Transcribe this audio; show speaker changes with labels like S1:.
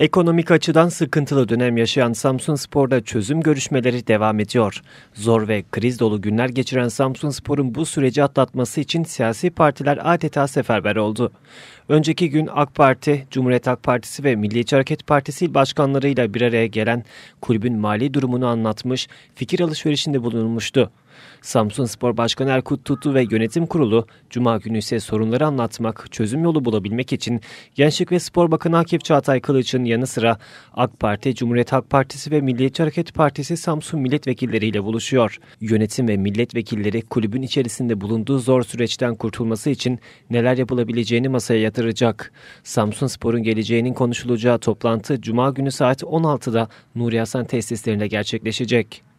S1: Ekonomik açıdan sıkıntılı dönem yaşayan Samsun Spor'da çözüm görüşmeleri devam ediyor. Zor ve kriz dolu günler geçiren Samsun Spor'un bu süreci atlatması için siyasi partiler adeta seferber oldu. Önceki gün AK Parti, Cumhuriyet Ak Partisi ve Milliyetçi Hareket Partisi il başkanlarıyla bir araya gelen kulübün mali durumunu anlatmış, fikir alışverişinde bulunmuştu. Samsun Spor Başkanı Erkut Tutu ve yönetim kurulu Cuma günü ise sorunları anlatmak, çözüm yolu bulabilmek için Gençlik ve Spor Bakanı Akif Çağatay Kılıç'ın yanı sıra AK Parti, Cumhuriyet Halk Partisi ve Milliyetçi Hareket Partisi Samsun milletvekilleriyle buluşuyor. Yönetim ve milletvekilleri kulübün içerisinde bulunduğu zor süreçten kurtulması için neler yapılabileceğini masaya yatıracak. Samsun Spor'un geleceğinin konuşulacağı toplantı Cuma günü saat 16'da Nuri Hasan tesislerinde gerçekleşecek.